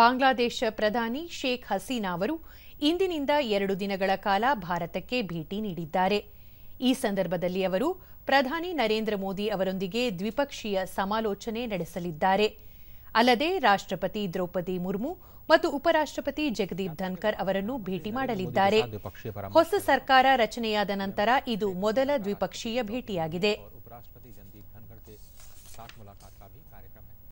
ಬಾಂಗ್ಲಾದೇಶ ಪ್ರಧಾನಿ ಶೇಖ್ ಹಸೀನಾ ಅವರು ಇಂದಿನಿಂದ ಎರಡು ದಿನಗಳ ಕಾಲ ಭಾರತಕ್ಕೆ ಭೇಟಿ ನೀಡಿದ್ದಾರೆ ಈ ಸಂದರ್ಭದಲ್ಲಿ ಅವರು ಪ್ರಧಾನಿ ನರೇಂದ್ರ ಮೋದಿ ಅವರೊಂದಿಗೆ ದ್ವಿಪಕ್ಷೀಯ ಸಮಾಲೋಚನೆ ನಡೆಸಲಿದ್ದಾರೆ ಅಲ್ಲದೆ ರಾಷ್ಟ್ರಪತಿ ದ್ರೌಪದಿ ಮುರ್ಮು ಮತ್ತು ಉಪರಾಷ್ಟ್ರಪತಿ ಜಗದೀಪ್ ಧನ್ಕರ್ ಅವರನ್ನು ಭೇಟಿ ಮಾಡಲಿದ್ದಾರೆ ಹೊಸ ಸರ್ಕಾರ ರಚನೆಯಾದ ನಂತರ ಇದು ಮೊದಲ ದ್ವಿಪಕ್ಷೀಯ ಭೇಟಿಯಾಗಿದೆ